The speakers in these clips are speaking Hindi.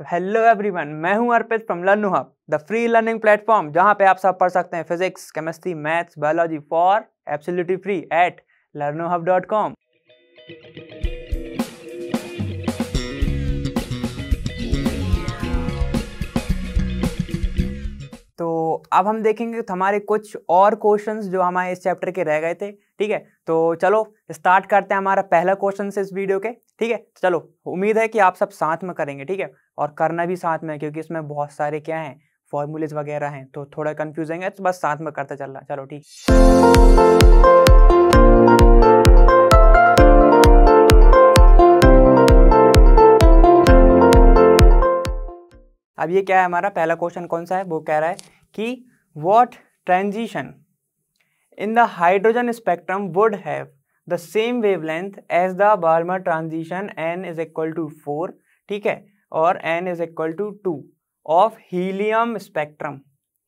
तो हेलो एवरीवन मैं हूं Arpit from learn hub the free learning platform जहां पे आप सब पढ़ सकते हैं physics chemistry maths biology for absolutely free at hub dot com तो अब हम देखेंगे तो हमारे कुछ और क्वेश्चंस जो हमारे इस चैप्टर के रह गए थे ठीक है तो चलो स्टार्ट करते हैं हमारा पहला क्वेश्चन इस वीडियो के ठीक है तो चलो उम्मीद है कि आप सब साथ में करेंगे ठीक है और करना भी साथ में क्योंकि इसमें बहुत सारे क्या हैं फॉर्मूलेज वगैरह हैं तो थोड़ा कन्फ्यूजिंग है तो बस साथ में करता चल रहा चलो ठीक अब ये क्या है हमारा पहला क्वेश्चन कौन सा है वो कह रहा है कि what transition in the hydrogen spectrum would have the same wave length as the Balmer transition N is equal to four ठीक है और N is equal to two of helium spectrum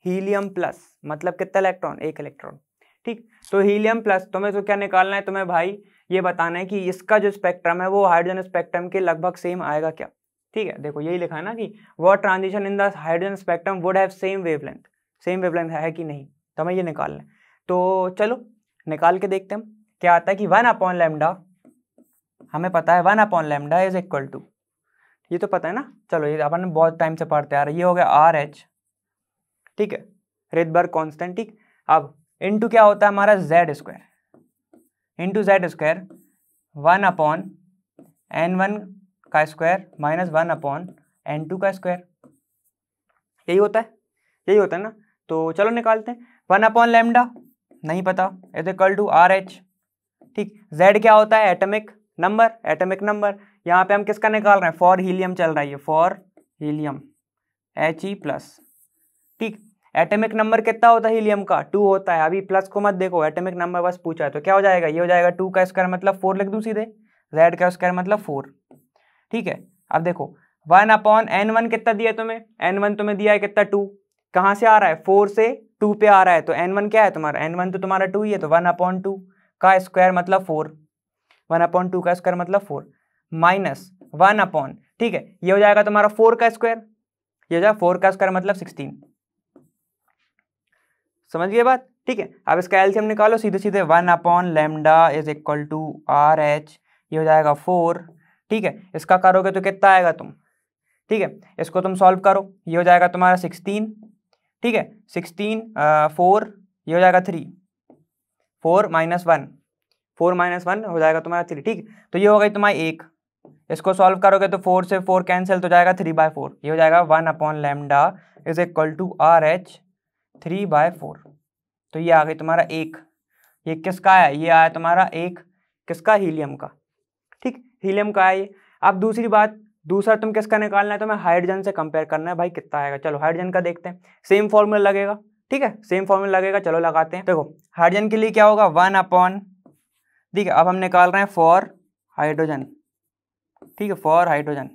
helium plus मतलब कितना इलेक्ट्रॉन एक इलेक्ट्रॉन ठीक तो हीलियम प्लस तुम्हें तो क्या निकालना है तुम्हें भाई ये बताना है कि इसका जो स्पेक्ट्रम है वो हाइड्रोजन स्पेक्ट्रम के लगभग सेम आएगा क्या ठीक है देखो यही लिखा है ना कि what transition in the hydrogen spectrum would have same wavelength same wavelength है कि नहीं तो हमें ये निकालना है तो चलो निकाल के देखते हैं हम क्या आता है कि वन अपॉन लेमडा हमें पता है one upon lambda is equal to ये तो पता है ना चलो ये अपन बहुत टाइम से पढ़ते आ रहे ये हो गया आर एच ठीक है रेडबर्ग कॉन्स्टेंट ठीक अब इनटू क्या होता है हमारा Z square into Z square one upon N one का square minus one upon N two का स्क्वायर यही होता है यही होता है ना तो चलो निकालते हैं वन अपॉन लेमडा नहीं पता is equal to R H ठीक जेड क्या होता है एटमिक नंबर एटमिक नंबर यहाँ पे हम किसका निकाल रहे हैं फॉर हीलियम चल रहा है ये for helium H E plus ठीक एटमिक नंबर कितना होता है हीलियम का टू होता है अभी प्लस को मत देखो एटमिक नंबर बस पूछा है तो क्या हो जाएगा ये हो जाएगा टू का स्क्वायर मतलब फोर लिख दूँ सीधे जेड का स्क्वायर मतलब फोर ठीक है अब देखो वन अपॉन एन वन कितना दिया तुम्हें एन वन तुम्हें दिया है कितना टू कहाँ से आ रहा है फोर से टू पे आ रहा है तो एन वन क्या है तुम्हारा एन वन तो तुम्हारा टू ही है तो वन अपॉन टू का स्क्वायर मतलब फोर वन अपॉन टू का स्क्वायर मतलब फोर माइनस वन अपॉन ठीक है ये हो जाएगा तुम्हारा फोर का स्क्वायर ये हो जाएगा फोर का स्क्वायर मतलब सिक्सटीन समझ गए बात ठीक है अब इसका एलसीएम निकालो सीधे सीधे one upon lambda is equal to R H ये हो जाएगा फोर ठीक है इसका करोगे तो कितना आएगा तुम ठीक है इसको तुम सॉल्व करो ये हो जाएगा तुम्हारा सिक्सटीन ठीक है सिक्सटीन फोर ये हो जाएगा three four minus one four minus one हो जाएगा तुम्हारा थ्री ठीक तो ये हो गई तुम्हारी एक इसको सॉल्व करोगे तो फोर से फोर कैंसिल तो जाएगा थ्री बाय फोर ये हो जाएगा one upon lambda is equal to R H three by four तो ये आ गई तुम्हारा एक ये किसका है ये आया तुम्हारा एक किसका हीलियम का ठीक हीलियम का है ये अब दूसरी बात दूसरा तुम किसका निकालना है तुम्हें हाइड्रोजन से कंपेयर करना है भाई कितना आएगा चलो हाइड्रोजन का देखते हैं सेम फॉर्मूला लगेगा ठीक है सेम फॉर्मूला लगेगा चलो लगाते हैं देखो हाइड्रोजन के लिए क्या होगा वन अपॉन ठीक है अब हम निकाल रहे हैं फॉर हाइड्रोजन ठीक है फॉर हाइड्रोजन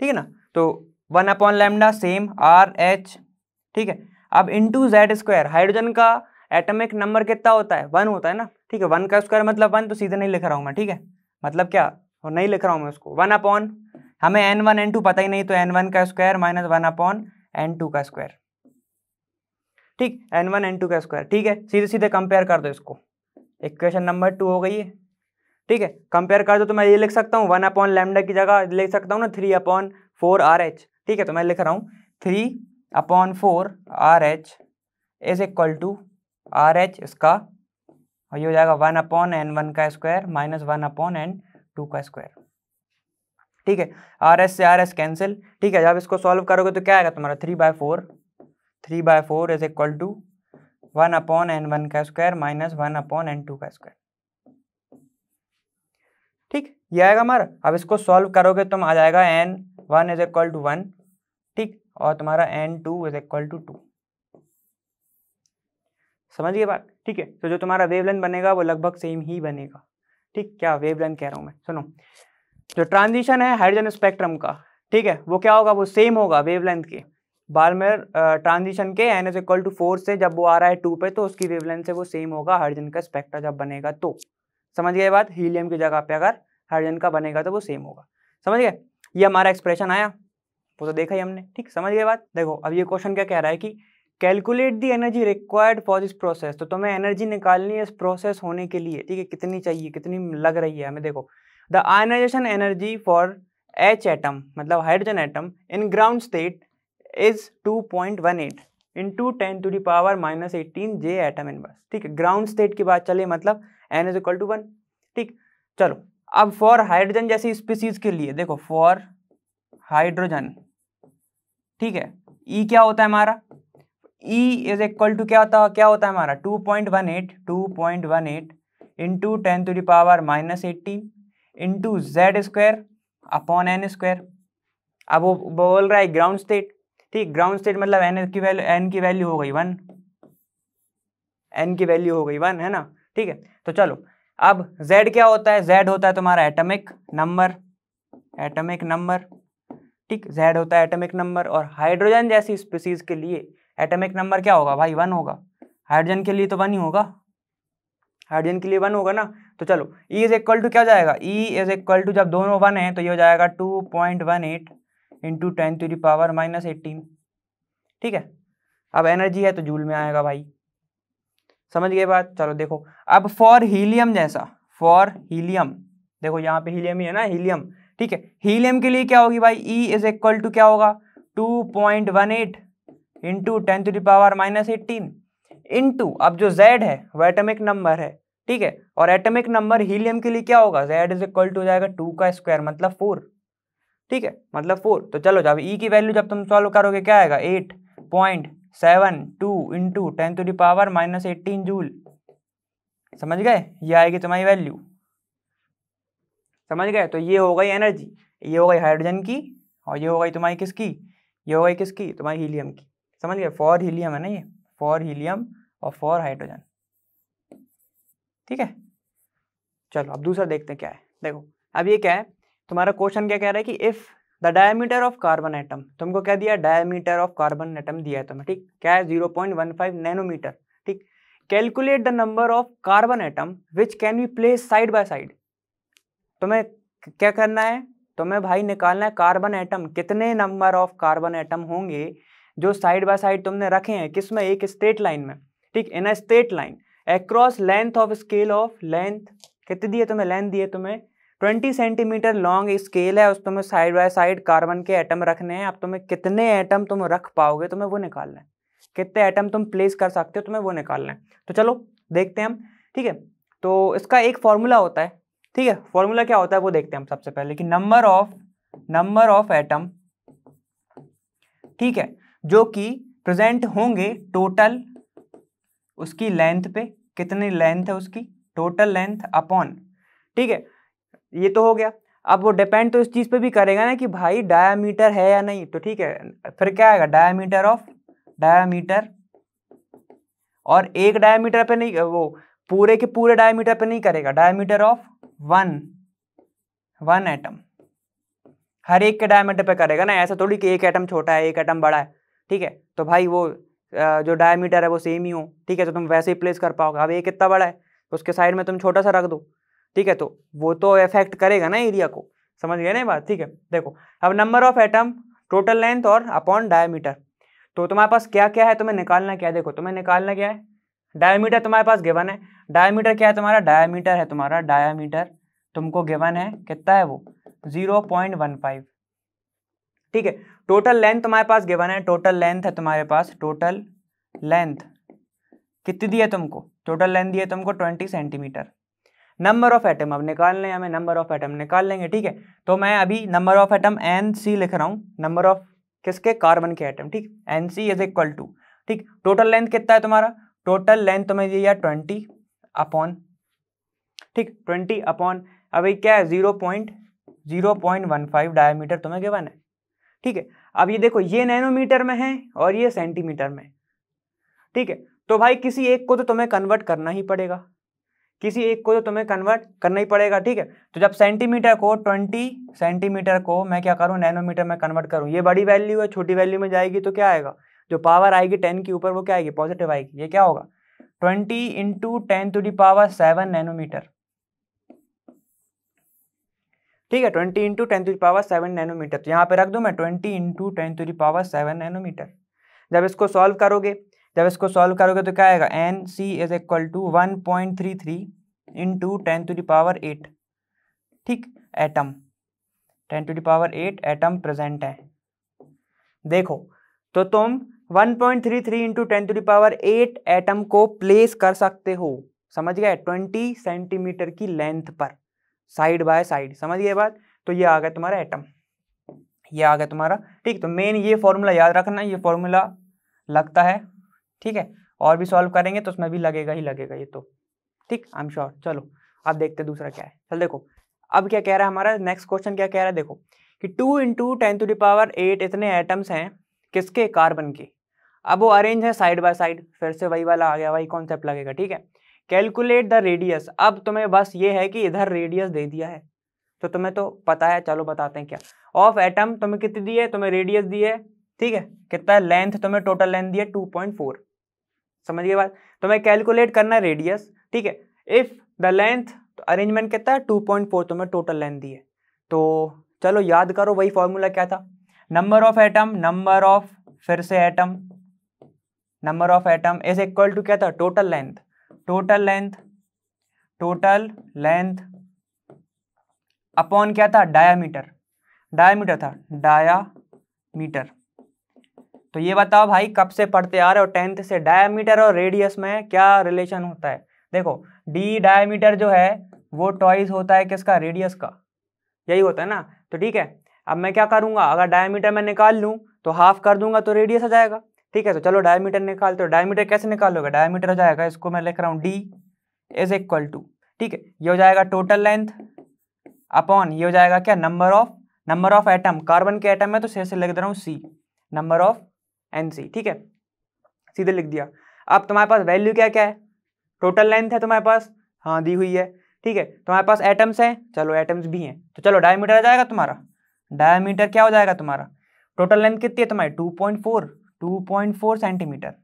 ठीक है ना तो one upon lambda same R H ठीक है अब इंटू जेड स्क्वायर हाइड्रोजन का एटमिक नंबर कितना होता है वन होता है ना ठीक है वन का स्क्वायर मतलब वन तो सीधे नहीं लिख रहा हूँ मैं ठीक है मतलब क्या और नहीं लिख रहा हूँ मैं उसको वन अपॉन हमें एन वन एन टू पता ही नहीं तो एन वन का square minus one upon N two का स्क्वायर ठीक एन वन एन टू का स्क्वायर ठीक है सीधे सीधे कंपेयर कर दो इसको इक्वेशन नंबर टू हो गई है ठीक है कंपेयर कर दो तो मैं ये लिख सकता हूँ वन अपॉन लेमडा की जगह लिख सकता हूँ ना three upon four R H ठीक है तो मैं लिख रहा हूँ three upon four R H is equal to R H इसका और ये हो जाएगा वन अपॉन एन वन का square minus one upon N two का स्क्वायर ठीक है आर एस से आर एस कैंसिल ठीक है जब इसको सॉल्व करोगे तो क्या आएगा तुम्हारा three by four three by four is equal to one upon N one का square minus one upon N two का स्क्वायर ठीक ये आएगा हमारा अब इसको सॉल्व करोगे तुम तो आ जाएगा N one is equal to one ठीक और तुम्हारा N two is equal to two समझिए बात ठीक है तो जो तुम्हारा वेवलेंथ बनेगा वो लगभग सेम ही बनेगा ठीक क्या वेवलेंथ कह रहा हूँ मैं सुनो जो ट्रांजिशन है हाइड्रोजन स्पेक्ट्रम का ठीक है वो क्या होगा वो सेम होगा वेवलेंथ के बारमेर ट्रांजिशन के N is equal to four से जब वो आ रहा है टू पे तो उसकी वेवलेंथ से वो सेम होगा हाइड्रोजन का स्पेक्ट्रा जब बनेगा तो समझ गए बात हीलियम की जगह पे अगर हाइड्रोजन का बनेगा तो वो सेम होगा समझ गए ये हमारा एक्सप्रेशन आया वो तो देखा ही हमने ठीक समझ गए बात देखो अब ये क्वेश्चन क्या कह रहा है कि calculate the energy required for this process तो तुम्हें एनर्जी निकालनी है इस प्रोसेस होने के लिए ठीक है कितनी चाहिए कितनी लग रही है हमें देखो the ionisation energy for H atom मतलब hydrogen atom in ground state is 2.18 to ten to the power minus eighteen J atom in inverse ठीक है ग्राउंड स्टेट की बात चले मतलब N is equal to one ठीक चलो अब फॉर हाइड्रोजन जैसी स्पीसीज के लिए देखो फॉर हाइड्रोजन ठीक है ई e क्या होता है हमारा ई इज इक्वल टू क्या होता है क्या होता है हमारा two point one eight two point one eight into ten to the power minus eighteen to Z square upon N square अब वो बोल रहा है ग्राउंड स्टेट ठीक ग्राउंड स्टेट मतलब एन की वैल्यू एन की वैल्यू हो गई वन एन की वैल्यू हो गई वन है ना ठीक है तो चलो अब जेड क्या होता है जेड होता है तुम्हारा एटमिक नंबर एटमिक नंबर ठीक जेड होता है एटमिक नंबर और हाइड्रोजन जैसी स्पीसीज के लिए एटमिक नंबर क्या होगा भाई वन होगा हाइड्रोजन के लिए तो वन ही होगा हाइड्रोजन के लिए वन होगा ना तो चलो ई इज इक्वल टू क्या जाएगा ई इज इक्वल टू जब दोनों वन है तो ये हो जाएगा two point one eight into ten to the power minus eighteen ठीक है अब एनर्जी है तो जूल में आएगा भाई समझ गए बात चलो देखो अब फॉर हीलियम जैसा फॉर हीलियम देखो यहाँ पे हीलियम ही है ना हीलियम ठीक है हीलियम के लिए क्या होगी भाई ई इज इक्वल टू क्या होगा two point one eight into ten to the power minus eighteen into अब जो जेड है वो एटमिक नंबर है ठीक है और एटमिक नंबर हीलियम के लिए क्या होगा जेड इज इक्वल टू हो जाएगा टू का स्क्वायर मतलब फोर ठीक है मतलब फोर तो चलो जब ई e की वैल्यू जब तुम सॉल्व करोगे क्या आएगा eight point seven two into ten to the power minus eighteen joule समझ गए ये आएगी तुम्हारी वैल्यू समझ गए तो ये हो गई एनर्जी ये हो गई हाइड्रोजन की और ये हो गई तुम्हारी किसकी ये हो गई किसकी तुम्हारी हीलियम की समझ गए फॉर हीलियम है ना ये फॉर हीलियम और फॉर हाइड्रोजन ठीक है चलो अब दूसरा देखते हैं क्या है देखो अब ये क्या है तुम्हारा क्वेश्चन क्या कह रहा है कि if the diameter of carbon atom तुमको क्या दिया डायमीटर ऑफ कार्बन एटम दिया है तुम्हें ठीक क्या है zero point one five nanometre ठीक calculate the number of carbon atom which can be place side by side तुम्हें क्या करना है तुम्हें भाई निकालना है कार्बन एटम कितने नंबर ऑफ कार्बन एटम होंगे जो साइड बाय साइड तुमने रखे हैं किस में एक स्ट्रेट लाइन में ठीक in a straight line across length of scale of length कितने दिए तुम्हें लेंथ दिए तुम्हें 20 सेंटीमीटर लॉन्ग स्केल है उस तुम्हें साइड बाय साइड कार्बन के एटम रखने हैं अब तुम्हें तो कितने एटम तुम रख पाओगे तुम्हें वो निकालना है कितने एटम तुम प्लेस कर सकते हो तुम्हें वो निकालना है तो चलो देखते हैं हम ठीक है तो इसका एक फॉर्मूला होता है ठीक है फॉर्मूला क्या होता है वो देखते हैं हम सबसे पहले कि number of number of atom ठीक है जो कि प्रेजेंट होंगे टोटल उसकी लेंथ पे कितनी लेंथ है उसकी टोटल लेंथ अपॉन ठीक है ये तो हो गया अब वो डिपेंड तो इस चीज़ पे भी करेगा ना कि भाई डायामीटर है या नहीं तो ठीक है फिर क्या आएगा डायामीटर ऑफ डायामीटर और एक डायामीटर पे नहीं वो पूरे के पूरे डायामीटर पे नहीं करेगा diameter of one one atom हर एक के डायमीटर पे करेगा ना ऐसा थोड़ी कि एक एटम छोटा है एक एटम बड़ा है ठीक है तो भाई वो जो डायमीटर है वो सेम ही हो ठीक है तो तुम वैसे ही प्लेस कर पाओगे अब एक कितना बड़ा है उसके साइड में तुम छोटा सा रख दो ठीक है तो वो तो इफेक्ट करेगा ना एरिया को समझ गए ना बात ठीक है देखो अब number of atom total length और अपॉन डायमीटर तो तुम्हारे पास क्या क्या है तुम्हें निकालना क्या है देखो तुम्हें निकालना क्या है डायमीटर तुम्हारे पास गिवन है डायमीटर क्या है तुम्हारा डायमीटर है तुम्हारा डायमीटर तुमको गिवन है कितना है वो जीरो पॉइंट वन फाइव ठीक है टोटल लेंथ तुम्हारे पास गिवन है टोटल लेंथ है तुम्हारे पास टोटल लेंथ कितनी दी है तुमको टोटल लेंथ दी है तुमको twenty centimetre number of atom अब निकाल लें हमें नंबर ऑफ एटम निकाल लेंगे ठीक है तो मैं अभी number of atom N C लिख रहा हूँ नंबर ऑफ किसके कार्बन के एटम ठीक N C is equal to ठीक टोटल लेंथ कितना है तुम्हारा टोटल लेंथ तुम्हें दिया ट्वेंटी अपॉन ठीक ट्वेंटी अपॉन अभी क्या है zero point zero point one five diameter तुम्हें गिवन है ठीक है अब ये देखो ये नैनोमीटर में है और ये सेंटीमीटर में ठीक है तो भाई किसी एक को तो तुम्हें कन्वर्ट करना ही पड़ेगा किसी एक को तो तुम्हें कन्वर्ट करना ही पड़ेगा ठीक है तो जब सेंटीमीटर को ट्वेंटी सेंटीमीटर को मैं क्या करूँ नैनोमीटर में कन्वर्ट करूँ ये बड़ी वैल्यू है छोटी वैल्यू में जाएगी तो क्या आएगा जो पावर आएगी टेन के ऊपर वो क्या आएगी पॉजिटिव आएगी ये क्या होगा twenty into ten to the power seven nanometre ठीक है twenty into ten to power seven nanometre तो यहाँ पे रख दू मैं twenty into ten to power seven nanometre जब इसको सॉल्व करोगे जब इसको सॉल्व करोगे तो क्या आएगा N C is equal to one point three three into ten to the power eight ठीक atom ten to the power eight atom present है देखो तो तुम 1.33 point three three into ten to the power eight atom को प्लेस कर सकते हो समझ गए 20 सेंटीमीटर की लेंथ पर साइड बाय साइड समझ गए बात तो ये आ गया तुम्हारा एटम ये आ गया तुम्हारा ठीक तो मेन ये फॉर्मूला याद रखना ये फॉर्मूला लगता है ठीक है और भी सॉल्व करेंगे तो उसमें भी लगेगा ही लगेगा ये तो ठीक आई एम श्योर चलो अब देखते दूसरा क्या है चल देखो अब क्या कह रहा है हमारा नेक्स्ट क्वेश्चन क्या कह रहा है देखो कि two into ten to the power eight इतने एटम्स हैं किसके कार्बन के अब वो अरेंज है साइड बाय साइड फिर से वही वाला आ गया वही कॉन्सेप्ट लगेगा ठीक है कैलकुलेट द रेडियस अब तुम्हें बस ये है कि इधर रेडियस दे दिया है तो तुम्हें तो पता है चलो बताते हैं क्या ऑफ एटम तुम्हें कितनी दी है तुम्हें रेडियस दी है ठीक है कितना लेंथ तुम्हें टोटल लेंथ दी है टू पॉइंट फोर समझ गए बात तो मैं कैलकुलेट करना रेडियस ठीक है इफ़ द लेंथ तो अरेंजमेंट कहता है टू पॉइंट फोर तो मैं टोटल लेंथ दी है तो चलो याद करो वही फॉर्मूला क्या था number of atom number of फिर से atom number of atom is equal to क्या था total length total length total length upon क्या था डायामीटर डायामीटर था डायामीटर तो ये बताओ भाई कब से पढ़ते आ रहे हो टेंथ से डायमीटर और रेडियस में क्या रिलेशन होता है देखो डी डायमीटर जो है वो टॉइस होता है किसका रेडियस का यही होता है ना तो ठीक है अब मैं क्या करूँगा अगर डायमीटर मैं निकाल लूँ तो हाफ कर दूंगा तो रेडियस आ जाएगा ठीक है तो चलो डायमीटर निकालते हो डायमीटर कैसे निकालोगे डायमीटर हो जाएगा इसको मैं लिख रहा हूँ डी इज इक्वल टू ठीक है ये हो जाएगा टोटल लेंथ अपॉन ये हो जाएगा क्या number of number of atom carbon के एटम है तो से लिख दे रहा हूँ C number of N C ठीक है सीधे लिख दिया अब तुम्हारे पास वैल्यू क्या क्या है टोटल लेंथ है तुम्हारे पास हाँ दी हुई है ठीक है तुम्हारे पास एटम्स हैं चलो एटम्स भी हैं तो चलो डायमीटर आ जाएगा तुम्हारा डायमीटर क्या हो जाएगा तुम्हारा टोटल लेंथ कितनी है तुम्हारी two point four two point four centimetre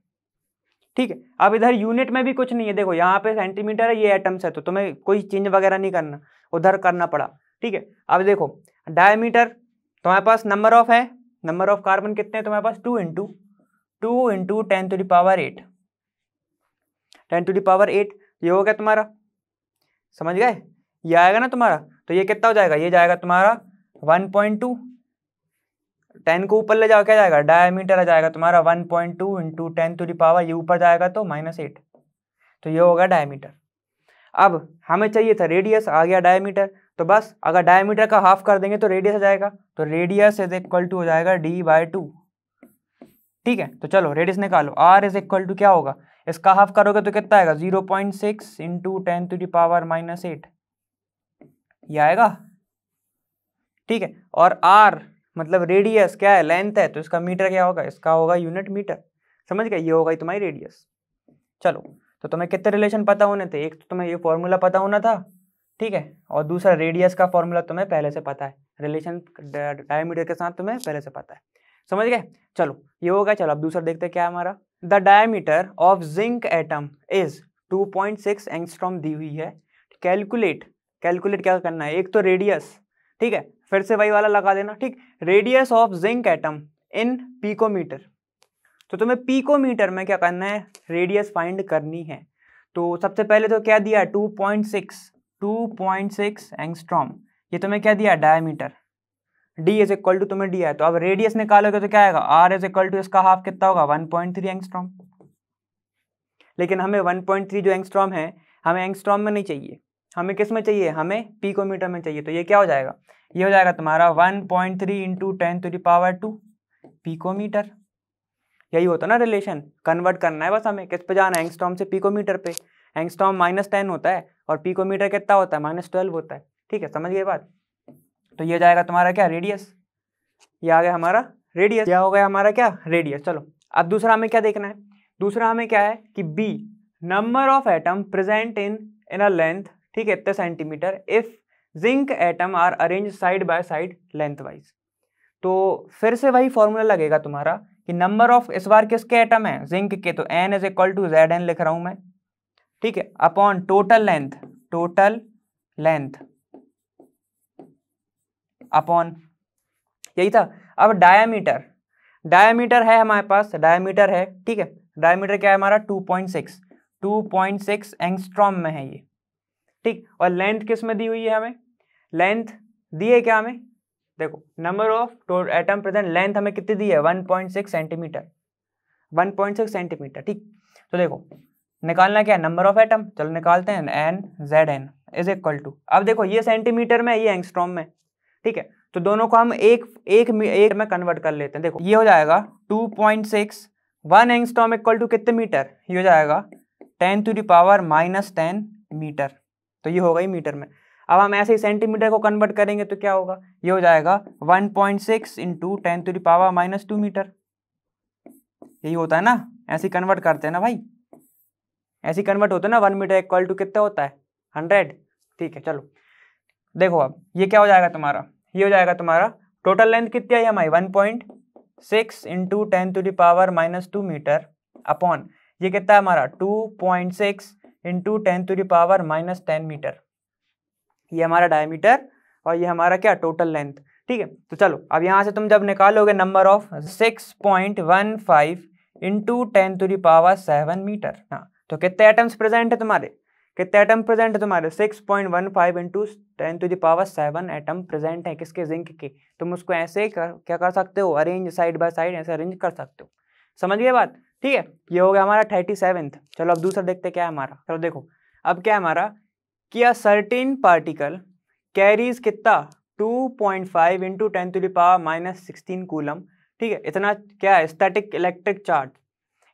ठीक है अब इधर यूनिट में भी कुछ नहीं है देखो यहाँ पे सेंटीमीटर है ये एटम्स है तो तुम्हें कोई चेंज वगैरह नहीं करना उधर करना पड़ा ठीक है अब देखो डायमीटर तुम्हारे पास नंबर ऑफ है नंबर ऑफ कार्बन कितने हैं तुम्हारे पास two into two into ten to the power eight ten to the power eight ये हो गया तुम्हारा समझ गए ये आएगा ना तुम्हारा तो ये कितना हो जाएगा ये जाएगा तुम्हारा वन पॉइंट टू टेन को ऊपर ले जाओ क्या जाएगा डायमीटर आ जाएगा तुम्हारा one point two into ten to the power ये ऊपर जाएगा तो माइनस एट तो ये होगा डायमीटर अब हमें चाहिए था रेडियस आ गया डायमीटर तो बस अगर डायमीटर का हाफ कर देंगे तो रेडियस आ जाएगा तो रेडियस इज इक्वल टू हो जाएगा डी बाय टू ठीक है तो चलो रेडियस निकालो आर इज इक्वल टू क्या होगा इसका हाफ करोगे तो कितना आएगा zero point six into ten to the power minus eight ये आएगा ठीक है और आर मतलब रेडियस क्या है लेंथ है तो इसका मीटर क्या होगा इसका होगा यूनिट मीटर समझ गए ये होगा तुम्हारी रेडियस चलो तो तुम्हें कितने रिलेशन पता होने थे एक तो तुम्हें ये फॉर्मूला पता होना था ठीक है और दूसरा रेडियस का फॉर्मूला तुम्हें पहले से पता है रिलेशन डायमीटर के साथ तुम्हें पहले से पता है समझ गए चलो ये हो गया चलो अब दूसरा देखते हैं क्या है हमारा the diameter of zinc atom is 2.6 point दी हुई है कैलकुलेट कैलकुलेट क्या करना है एक तो रेडियस ठीक है फिर से वही वाला लगा देना ठीक radius of zinc atom in picometre तो तुम्हें पीकोमीटर में क्या करना है रेडियस फाइंड करनी है तो सबसे पहले तो क्या दिया 2.6 2.6 एंगस्ट्रॉम ये तुम्हें क्या दिया diameter D is equal to तुम्हें डी आया तो अब रेडियस निकालोगे तो क्या आएगा आर इज इक्वल टू इसका हाफ कितना होगा वन पॉइंट थ्री एंगस्ट्रॉम लेकिन हमें वन पॉइंट थ्री जो एंगस्ट्रॉम है हमें एंगस्ट्रॉम में नहीं चाहिए हमें किस में चाहिए हमें पीकोमीटर में चाहिए तो ये क्या हो जाएगा ये हो जाएगा तुम्हारा one point three into ten to the power two picometre यही होता ना रिलेशन कन्वर्ट करना है बस हमें किस पे जाना है एंगस्ट्रॉम से पीकोमीटर पे एंगस्ट्रॉम माइनस टेन होता है और पीकोमीटर कितना होता है माइनस ट्वेल्व होता है ठीक है समझ गए बात तो ये जाएगा तुम्हारा क्या रेडियस ये आ गया हमारा रेडियस यह हो गया हमारा क्या रेडियस चलो अब दूसरा हमें क्या देखना है दूसरा हमें क्या है कि be number of atom present in in a length ठीक है इतने centimetre if zinc atom are arrange side by side lengthwise तो फिर से वही फॉर्मूला लगेगा तुम्हारा कि नंबर ऑफ इस बार किसके एटम है जिंक के तो N is equal to Z N लिख रहा हूं मैं ठीक है upon total length total length upon यही था अब डायामीटर डायामीटर है हमारे पास डायामीटर है ठीक है डायामीटर क्या है हमारा 2.6 2.6 एंगस्ट्रॉम में है ये ठीक और लेंथ किस में दी हुई है हमें लेंथ दी है क्या हमें देखो number of atom present length हमें कितनी दी है 1.6 सेंटीमीटर 1.6 सेंटीमीटर ठीक तो देखो निकालना क्या है नंबर ऑफ एटम चलो निकालते हैं N Z N is equal to अब देखो ये सेंटीमीटर में ये एंगस्ट्रॉम में ठीक है तो दोनों को हम एक एक एक में कन्वर्ट कर लेते हैं देखो ये हो जाएगा two point six one angstrom equal to कितने मीटर ये हो जाएगा ten to the power minus ten metre तो ये हो गई मीटर में अब हम ऐसे ही सेंटीमीटर को कन्वर्ट करेंगे तो क्या होगा ये हो जाएगा one point six into ten to the power minus two metre यही होता है ना ऐसे कन्वर्ट करते हैं ना भाई ऐसे कन्वर्ट होता है ना वन मीटर इक्वल टू कितना होता है हंड्रेड ठीक है चलो देखो अब ये क्या हो जाएगा तुम्हारा ये हो जाएगा तुम्हारा टोटल लेंथ कितनी आई हमारी one point six into ten to the power minus two metre upon ये कितना है हमारा two point six into ten to the power minus ten metre ये हमारा डायमीटर और ये हमारा क्या टोटल लेंथ ठीक है तो चलो अब यहाँ से तुम जब निकालोगे number of six point one five into ten to the power seven metre हाँ तो कितने एटम्स प्रेजेंट है तुम्हारे कितने एटम प्रेजेंट है तुम्हारे six point one five into ten to the power seven atom present है किसके जिंक के तुम उसको ऐसे कर, क्या कर सकते हो अरेंज साइड बाय साइड ऐसे अरेंज कर सकते हो समझ गए बात ठीक है ये हो गया हमारा थर्टी सेवेंथ चलो अब दूसरा देखते क्या है हमारा चलो देखो अब क्या है हमारा कि अ सर्टिन पार्टिकल कैरीज कितना two point five into ten to the power minus sixteen coulomb ठीक है इतना क्या है स्टैटिक इलेक्ट्रिक चार्ज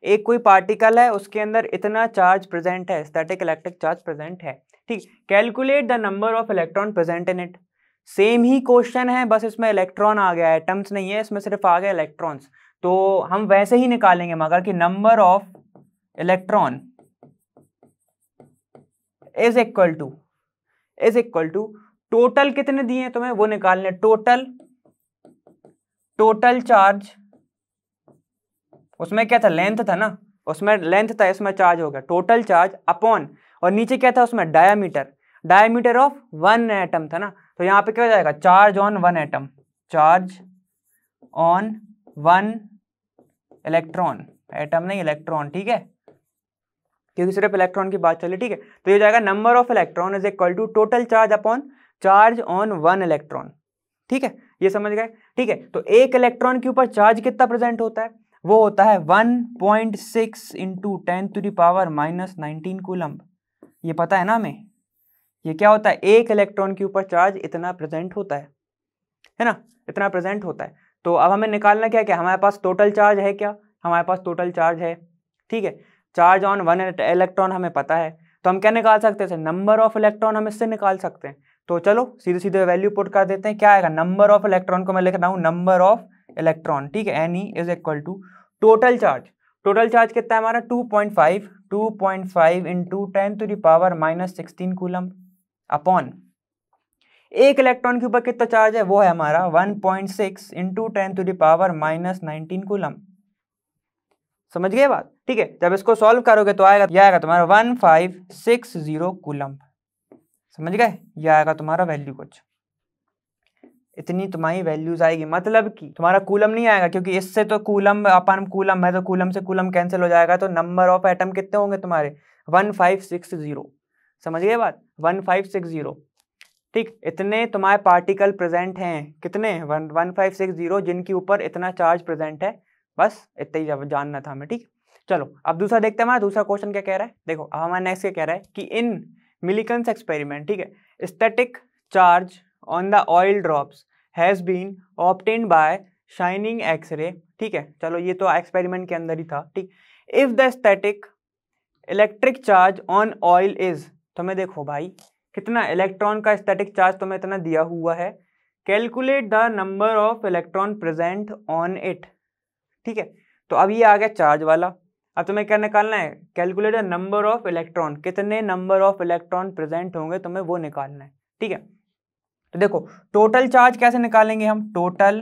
एक कोई पार्टिकल है उसके अंदर इतना चार्ज प्रेजेंट है स्टैटिक इलेक्ट्रिक चार्ज प्रेजेंट है ठीक calculate the number of electron present in it same ही क्वेश्चन है बस इसमें इलेक्ट्रॉन आ गया एटम्स नहीं है इसमें सिर्फ आ गया इलेक्ट्रॉन्स तो हम वैसे ही निकालेंगे मगर कि number of electron is equal to is equal to total कितने दिए तुम्हें वो निकालने टोटल टोटल चार्ज उसमें क्या था लेंथ था ना उसमें लेंथ था इसमें चार्ज हो गया टोटल चार्ज अपॉन और नीचे क्या था उसमें diameter diameter of one atom था ना तो यहाँ पे क्या हो जाएगा charge on one atom charge on one electron atom नहीं इलेक्ट्रॉन ठीक है क्योंकि सिर्फ इलेक्ट्रॉन की बात चली ठीक है तो ये जाएगा number of electron is equal to total charge upon charge on one electron ठीक है ये समझ गए ठीक है तो एक इलेक्ट्रॉन के ऊपर चार्ज कितना प्रेजेंट होता है वो होता है 1.6 point six into ten to the power minus nineteen coulomb ये पता है ना हमें ये क्या होता है एक इलेक्ट्रॉन के ऊपर चार्ज इतना प्रेजेंट होता है है ना इतना प्रेजेंट होता है तो अब हमें निकालना क्या क्या हमारे पास टोटल चार्ज है क्या हमारे पास टोटल चार्ज है ठीक है चार्ज ऑन वन इलेक्ट्रॉन हमें पता है तो हम क्या निकाल सकते हैं नंबर ऑफ इलेक्ट्रॉन हम इससे निकाल सकते हैं तो चलो सीधे सीधे वैल्यू पुट कर देते हैं क्या आएगा नंबर ऑफ इलेक्ट्रॉन को मैं लिख रहा हूँ नंबर ऑफ इलेक्ट्रॉन ठीक है N E is equal to total charge total charge कितना है हमारा 2.5 point five two point five into ten to the power minus sixteen coulomb upon एक इलेक्ट्रॉन के ऊपर कितना चार्ज है वो है हमारा 1.6 point six into ten to the power minus nineteen coulomb समझ गए बात ठीक है जब इसको सॉल्व करोगे तो आएगा यह आएगा तुम्हारा one five six zero coulomb समझ गए यह आएगा तुम्हारा वैल्यू कुछ इतनी तुम्हारी वैल्यूज आएगी मतलब कि तुम्हारा कूलम नहीं आएगा क्योंकि इससे तो कूलम अपन कूलम है तो कूलम से कूलम कैंसिल हो जाएगा तो नंबर ऑफ एटम कितने होंगे तुम्हारे वन फाइव सिक्स जीरो समझ गए बात वन फाइव सिक्स जीरो ठीक इतने तुम्हारे पार्टिकल प्रेजेंट हैं कितने one one five six zero जिनके ऊपर इतना चार्ज प्रेजेंट है बस इतना ही जानना था हमें ठीक चलो अब दूसरा देखते हैं हमारा दूसरा क्वेश्चन क्या कह रहा है देखो अब हमारा नेक्स्ट क्या कह रहा है कि इन मिलिकन्स एक्सपेरिमेंट ठीक है static charge on the oil drops has been obtain by shining X-ray ठीक है चलो ये तो एक्सपेरिमेंट के अंदर ही था ठीक if the static electric charge on oil is तो मैं देखो भाई कितना इलेक्ट्रॉन का स्थेटिक चार्ज तुम्हें इतना दिया हुआ है calculate the number of electron present on it ठीक है तो अब ये आ गया चार्ज वाला अब तुम्हें क्या निकालना है calculate the number of electron कितने नंबर ऑफ इलेक्ट्रॉन प्रेजेंट होंगे तुम्हें वो निकालना है ठीक है तो देखो टोटल चार्ज कैसे निकालेंगे हम टोटल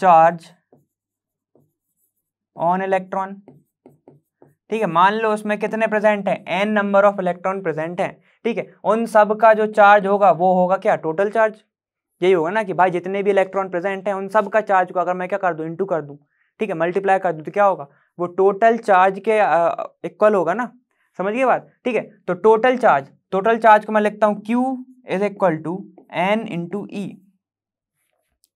चार्ज ऑन इलेक्ट्रॉन ठीक है मान लो उसमें कितने प्रेजेंट हैं N number of electron present हैं ठीक है उन सब का जो चार्ज होगा वो होगा क्या टोटल चार्ज यही होगा ना कि भाई जितने भी इलेक्ट्रॉन प्रेजेंट हैं उन सब का चार्ज को अगर मैं क्या कर दू इंटू कर दू ठीक है मल्टीप्लाई कर दू तो क्या होगा वो टोटल चार्ज के इक्वल होगा ना समझिए बात ठीक है तो टोटल चार्ज टोटल चार्ज को मैं लिखता हूँ Q is equal to N into E e.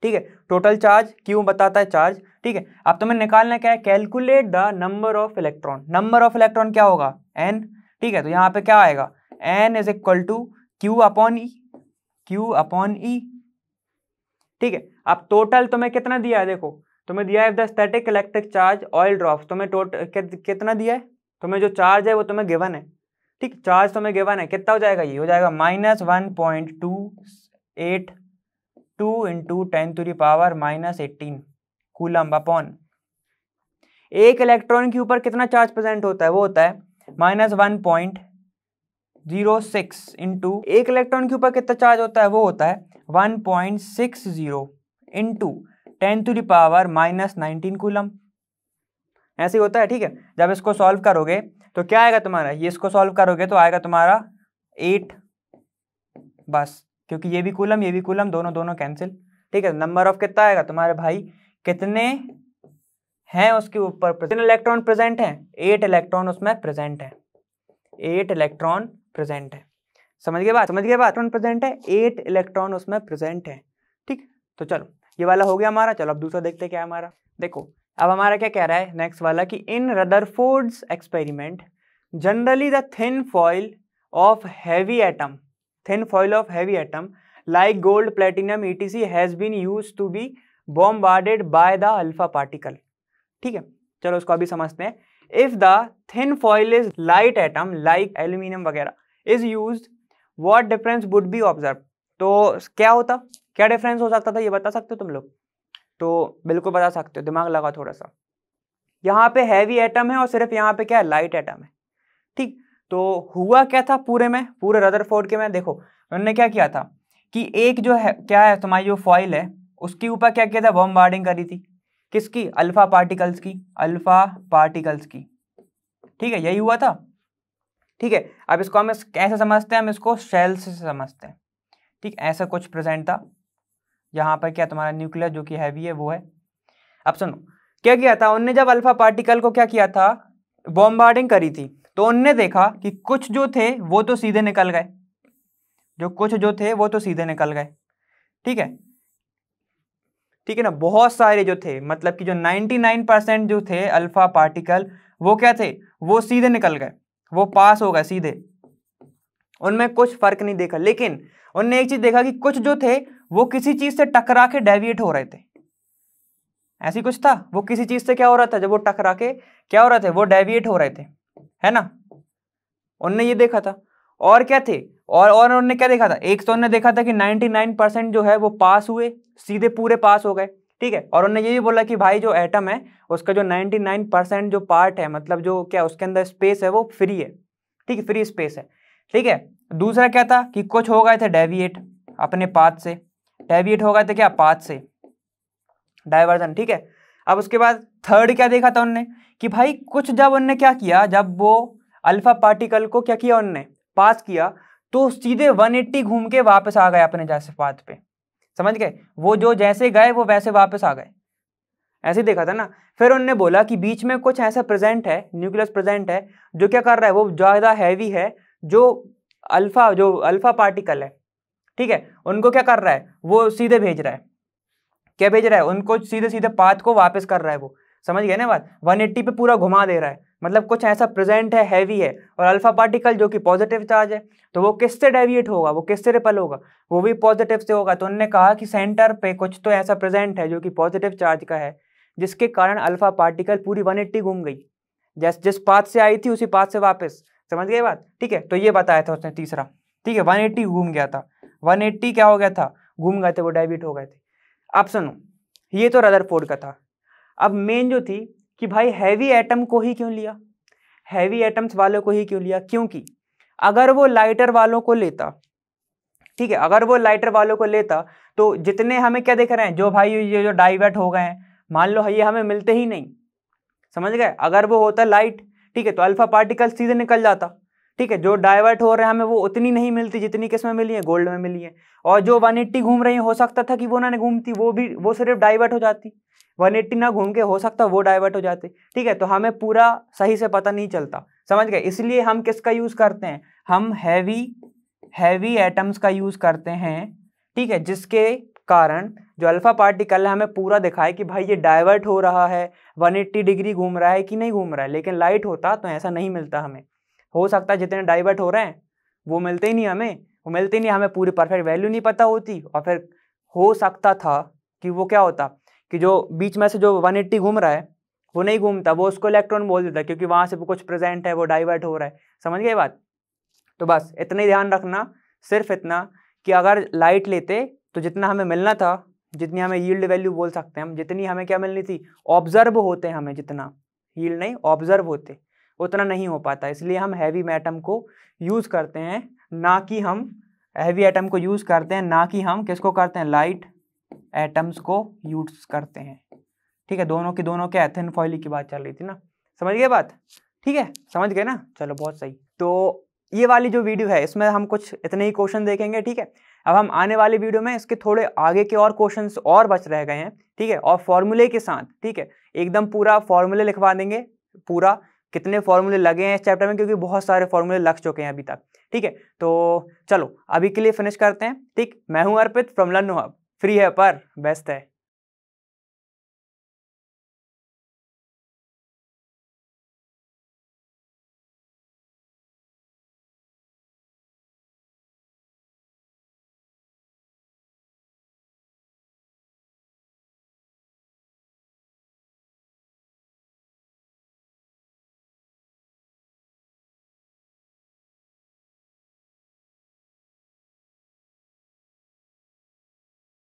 ठीक है टोटल चार्ज क्यों बताता है चार्ज ठीक है अब तुम्हें निकालना क्या है calculate the number of electron number of electron क्या होगा एन ठीक है तो यहाँ पे क्या आएगा N is equal to Q upon E Q upon E ठीक है अब टोटल तुम्हें कितना दिया है देखो तुम्हें दिया है the static electric charge oil drop तुम्हें टोटल कितना दिया है तुम्हें जो चार्ज है वो तुम्हें गिवन है ठीक चार्ज तुम्हें गिवन है कितना हो जाएगा ये हो जाएगा minus one point two eight two into ten to the power minus eighteen coulomb upon एक इलेक्ट्रॉन के ऊपर कितना चार्ज प्रेजेंट होता है वो होता है minus one point zero six into एक इलेक्ट्रॉन के ऊपर कितना चार्ज होता है वो होता है one point six zero into ten to the power minus nineteen coulomb ऐसे होता है ठीक है जब इसको सॉल्व करोगे तो क्या आएगा तुम्हारा ये इसको सॉल्व करोगे तो आएगा तुम्हारा एट बस क्योंकि ये भी कुलम ये भी कुलम दोनों दोनों कैंसिल ठीक है नंबर तो ऑफ कितना आएगा तुम्हारे भाई कितने हैं उसके ऊपर कितने इलेक्ट्रॉन प्रेजेंट हैं एट इलेक्ट्रॉन उसमें प्रेजेंट है एट इलेक्ट्रॉन प्रेजेंट है समझ गए बात समझ गए बात प्रेजेंट है एट इलेक्ट्रॉन उसमें प्रेजेंट है ठीक तो चलो ये वाला हो गया हमारा चलो अब दूसरा देखते क्या हमारा देखो अब हमारा क्या कह रहा है नेक्स्ट वाला कि in Rutherford's experiment generally the thin foil of heavy atom thin foil of heavy atom like gold platinum etc has been used to be bombarded by the alpha particle ठीक है चलो उसको अभी समझते हैं if the thin foil is light atom like aluminium वगैरह is use what difference would be observe तो क्या होता क्या डिफरेंस हो सकता था ये बता सकते हो तुम लोग तो बिल्कुल बता सकते हो दिमाग लगा थोड़ा सा यहाँ पे हैवी एटम है और सिर्फ यहाँ पे क्या है लाइट एटम है ठीक तो हुआ क्या था पूरे में पूरे फोर्ड के में देखो उन्होंने क्या किया था कि एक जो है क्या है तुम्हारी जो फॉइल है उसके ऊपर क्या किया था बॉम्बार्डिंग करी थी किसकी अल्फा पार्टिकल्स की अल्फा पार्टिकल्स की ठीक है यही हुआ था ठीक है अब इसको हम कैसे समझते हैं हम इसको शेल्स से समझते हैं ठीक ऐसा कुछ प्रेजेंट था यहाँ पर क्या तुम्हारा न्यूक्लियर जो कि हैवी है वो है अब सुनो क्या किया था उनने जब अल्फा पार्टिकल को क्या किया था बॉम्बार्डिंग करी थी तो उनने देखा कि कुछ जो थे वो तो सीधे निकल गए जो कुछ जो थे वो तो सीधे निकल गए ठीक है ठीक है ना बहुत सारे जो थे मतलब कि जो 99 परसेंट जो थे अल्फा पार्टिकल वो क्या थे वो सीधे निकल गए वो पास हो गए सीधे उनमें कुछ फर्क नहीं देखा लेकिन उनने एक चीज देखा कि कुछ जो थे वो किसी चीज से टकरा के डेविएट हो रहे थे ऐसी कुछ था वो किसी चीज से क्या हो रहा था जब वो टकरा के क्या हो रहे थे वो डेविएट हो रहे थे है ना उनने ये देखा था और क्या थे और और उन्होंने क्या देखा था एक तो उन्होंने देखा था कि 99 परसेंट जो है वो पास हुए सीधे पूरे पास हो गए ठीक है और उन्होंने ये भी बोला कि भाई जो एटम है उसका जो 99 परसेंट जो पार्ट है मतलब जो क्या उसके अंदर स्पेस है वो फ्री है ठीक है फ्री स्पेस है ठीक है दूसरा क्या था कि कुछ हो गए थे डेविएट अपने पाथ से डेविएट हो गए थे क्या पाथ से डाइवर्जन ठीक है अब उसके बाद थर्ड क्या देखा था उन्होंने कि भाई कुछ जब उनने क्या किया जब वो अल्फा पार्टिकल को क्या किया उनने पास किया तो सीधे 180 घूम के वापस आ गए अपने जैसे पाथ पे समझ गए वो जो जैसे गए वो वैसे वापस आ गए ऐसे देखा था ना फिर उनने बोला कि बीच में कुछ ऐसा प्रेजेंट है न्यूक्लियस प्रेजेंट है जो क्या कर रहा है वो ज़्यादा हैवी है जो अल्फा जो अल्फा पार्टिकल है ठीक है उनको क्या कर रहा है वो सीधे भेज रहा है क्या भेज रहा है उनको सीधे सीधे पाथ को वापस कर रहा है वो समझ गए ना बात 180 पे पूरा घुमा दे रहा है मतलब कुछ ऐसा प्रेजेंट है हैवी है और अल्फा पार्टिकल जो कि पॉजिटिव चार्ज है तो वो किससे डेविएट होगा वो किससे रिपल होगा वो भी पॉजिटिव से होगा तो उन्होंने कहा कि सेंटर पे कुछ तो ऐसा प्रेजेंट है जो कि पॉजिटिव चार्ज का है जिसके कारण अल्फा पार्टिकल पूरी एट्टी घूम गई जैस जिस पाथ से आई थी उसी पाथ से वापस समझ गए बात ठीक है तो ये बताया था उसने तीसरा ठीक है एट्टी घूम गया था एट्टी क्या हो गया था घूम गए थे वो डेबिट हो गए थे आप सुनो ये तो रदरफोर्ड का था अब मेन जो थी कि भाई हैवी एटम को ही क्यों लिया हैवी एटम्स वालों को ही क्यों लिया क्योंकि अगर वो लाइटर वालों को लेता ठीक है अगर वो लाइटर वालों को लेता तो जितने हमें क्या देख रहे हैं जो भाई ये जो डाइवर्ट हो गए हैं मान लो ये हमें मिलते ही नहीं समझ गए अगर वो होता लाइट ठीक है तो अल्फा पार्टिकल सीधे निकल जाता ठीक है जो डाइवर्ट हो रहे हैं हमें वो उतनी नहीं मिलती जितनी किस में मिली है गोल्ड में मिली है और जो वन एट्टी घूम रही है हो सकता था कि वो ना घूमती वो भी वो सिर्फ डाइवर्ट हो जाती एट्टी ना घूम के हो सकता वो डाइवर्ट हो जाते ठीक है तो हमें पूरा सही से पता नहीं चलता समझ गए इसलिए हम किसका यूज़ करते हैं हम हैवी हैवी एटम्स का यूज़ करते हैं ठीक है जिसके कारण जो अल्फा पार्टिकल है हमें पूरा दिखाए कि भाई ये डाइवर्ट हो रहा है 180 डिग्री घूम रहा है कि नहीं घूम रहा है लेकिन लाइट होता तो ऐसा नहीं मिलता हमें हो सकता जितने डाइवर्ट हो रहे हैं वो मिलते ही नहीं हमें वो मिलते ही नहीं हमें पूरी परफेक्ट वैल्यू नहीं पता होती और फिर हो सकता था कि वो क्या होता कि जो बीच में से जो 180 घूम रहा है वो नहीं घूमता वो उसको इलेक्ट्रॉन बोल देता है क्योंकि वहाँ से वो कुछ प्रेजेंट है वो डाइवर्ट हो रहा है समझ गए बात तो बस इतना ही ध्यान रखना सिर्फ इतना कि अगर लाइट लेते तो जितना हमें मिलना था जितनी हमें यील्ड वैल्यू बोल सकते हैं हम जितनी हमें क्या मिलनी थी ऑब्जर्व होते हैं हमें जितना यील्ड नहीं ऑब्जर्व होते उतना नहीं हो पाता इसलिए हम हैवी एटम को यूज़ करते हैं ना कि हम हैवी एटम को यूज़ करते हैं ना कि हम किसको करते हैं लाइट एटम्स को यूज करते हैं ठीक है दोनों के दोनों के एथेन फॉइली की बात चल रही थी ना समझ गए बात ठीक है समझ गए ना चलो बहुत सही तो ये वाली जो वीडियो है इसमें हम कुछ इतने ही क्वेश्चन देखेंगे ठीक है अब हम आने वाली वीडियो में इसके थोड़े आगे के और क्वेश्चन और बच रह गए हैं ठीक है और फॉर्मूले के साथ ठीक है एकदम पूरा फॉर्मूले लिखवा देंगे पूरा कितने फॉर्मूले लगे हैं इस चैप्टर में क्योंकि बहुत सारे फॉर्मूले लग चुके हैं अभी तक ठीक है तो चलो अभी के लिए फिनिश करते हैं ठीक मैं हूँ Arpit from learn Hub free है पर बेस्ट है